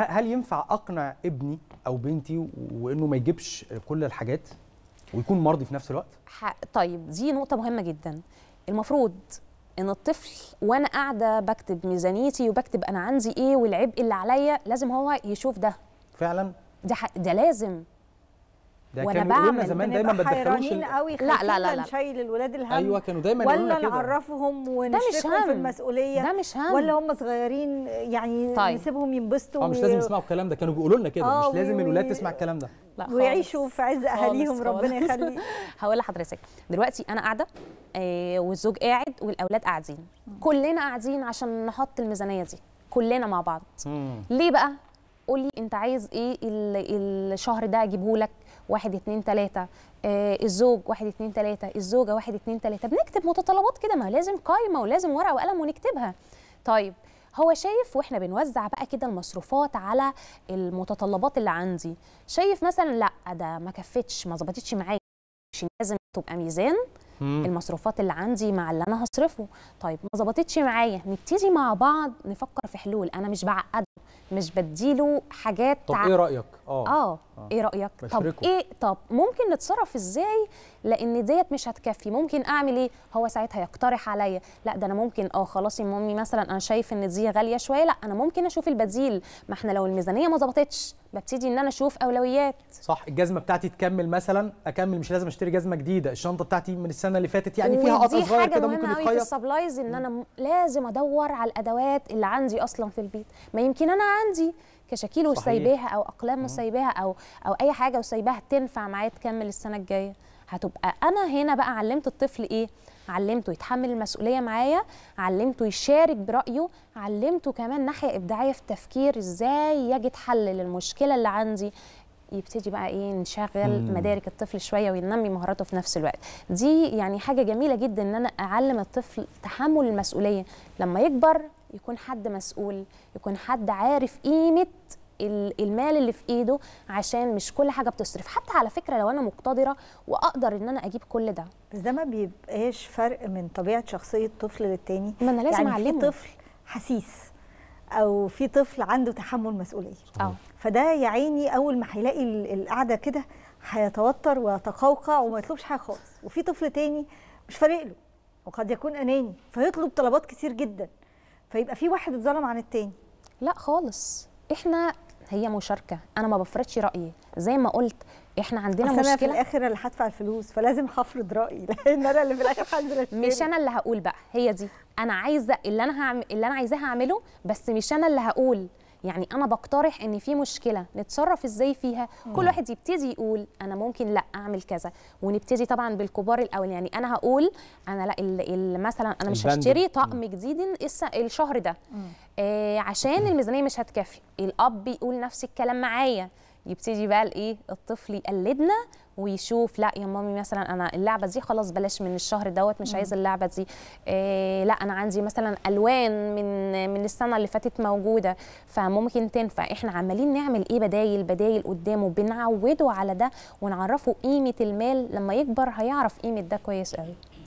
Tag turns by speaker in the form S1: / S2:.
S1: هل ينفع اقنع ابني او بنتي وانه ما يجيبش كل الحاجات ويكون مرضي في نفس الوقت طيب دي نقطه مهمه جدا المفروض ان الطفل وانا قاعده بكتب ميزانيتي وبكتب انا عندي ايه والعبء اللي عليا لازم هو يشوف ده فعلا ده ده لازم
S2: ده وانا بعمل زمان دايما ما حيرانين قوي لا لا لا لا نشيل
S1: الولاد الهم ايوه كانوا دايما يقولوا ولا نعرفهم ونشركهم في المسؤوليه ده مش هم ولا هم صغيرين يعني طيب. نسيبهم ينبسطوا اه مش لازم يسمعوا الكلام ده كانوا بيقولوا لنا كده آه، مش لازم الولاد تسمع الكلام ده لا ويعيشوا في عز اهاليهم ربنا يخلي هقول لحضرتك دلوقتي انا قاعده آه، والزوج قاعد والاولاد قاعدين كلنا قاعدين عشان نحط الميزانيه دي كلنا مع بعض ليه بقى قول لي انت عايز ايه الشهر ده اجيبه لك واحد اتنين تلاته آه الزوج واحد اتنين تلاته الزوجه واحد اتنين تلاته بنكتب متطلبات كده ما لازم قايمه ولازم ورقه وقلم ونكتبها طيب هو شايف واحنا بنوزع بقى كده المصروفات على المتطلبات اللي عندي شايف مثلا لا ده ما كفتش ما ظبطتش معايا لازم تبقى ميزان مم. المصروفات اللي عندي مع اللي انا هصرفه طيب ما ظبطتش معايا نبتدي مع بعض نفكر في حلول انا مش بعقد مش بديله حاجات طب ع... ايه رايك آه. اه اه ايه رايك طب ايه طب ممكن نتصرف ازاي لان ديت مش هتكفي ممكن اعمل ايه هو ساعتها يقترح عليا لا ده انا ممكن اه خلاص يا مامي مثلا انا شايف ان دي غاليه شويه لا انا ممكن اشوف البديل ما احنا لو الميزانيه ما ظبطتش ببتدي ان انا اشوف اولويات صح الجزمه بتاعتي تكمل مثلا اكمل مش لازم اشتري جزمه جديده الشنطه بتاعتي من السنه اللي فاتت يعني فيها قطع صغير كده ممكن يتغير دي حاجه السبلايز ان انا لازم ادور على الادوات اللي عندي اصلا في البيت ما يمكن لكن انا عندي كشاكيل وسايباها او اقلام وسايباها او او اي حاجه وسايباها تنفع معايا تكمل السنه الجايه هتبقى انا هنا بقى علمت الطفل ايه علمته يتحمل المسؤوليه معايا علمته يشارك برايه علمته كمان ناحيه ابداعيه في التفكير ازاي يجد حل للمشكله اللي عندي يبتدي بقى ايه نشغل مم. مدارك الطفل شويه وينمي مهاراته في نفس الوقت دي يعني حاجه جميله جدا ان انا اعلم الطفل تحمل المسؤوليه لما يكبر يكون حد مسؤول يكون حد عارف قيمه المال اللي في ايده عشان مش كل حاجه بتصرف حتى على فكره لو انا مقتدره واقدر ان انا اجيب كل ده بس ده ما بيبقاش فرق من طبيعه شخصيه طفل للتاني ما انا لازم يعني اعلمه طفل حسيس او في طفل عنده تحمل مسؤوليه أوه. فده يا عيني اول ما هيلاقي القعده كده هيتوتر ويتقوقع وما يطلبش حاجه خالص وفي طفل تاني مش فارق له وقد يكون اناني فيطلب طلبات كتير جدا فيبقى في واحد اتظلم عن التاني لا خالص احنا هي مشاركه انا ما بفرضش رايي زي ما قلت احنا عندنا مشكله انا في الاخر اللي هدفع الفلوس فلازم هفرض رايي لان انا اللي في الاخر هنزل مش انا اللي هقول بقى هي دي انا عايزه اللي انا هعمل اللي انا عايزاها اعمله بس مش انا اللي هقول يعني انا بقترح ان في مشكله نتصرف ازاي فيها مم. كل واحد يبتدي يقول انا ممكن لا اعمل كذا ونبتدي طبعا بالكبار الاول يعني انا هقول انا لا الـ الـ مثلا انا مش هشتري طقم جديد الشهر ده آه عشان الميزانيه مش هتكفي الاب بيقول نفس الكلام معايا يبتدي بقى الايه الطفل يقلدنا ويشوف لا يا مامي مثلا انا اللعبه دي خلاص بلاش من الشهر دوت مش عايز اللعبه دي إيه لا انا عندي مثلا الوان من من السنه اللي فاتت موجوده فممكن تنفع احنا عمالين نعمل ايه بدايل بدايل قدامه بنعوده على ده ونعرفه قيمه المال لما يكبر هيعرف قيمه ده كويس قوي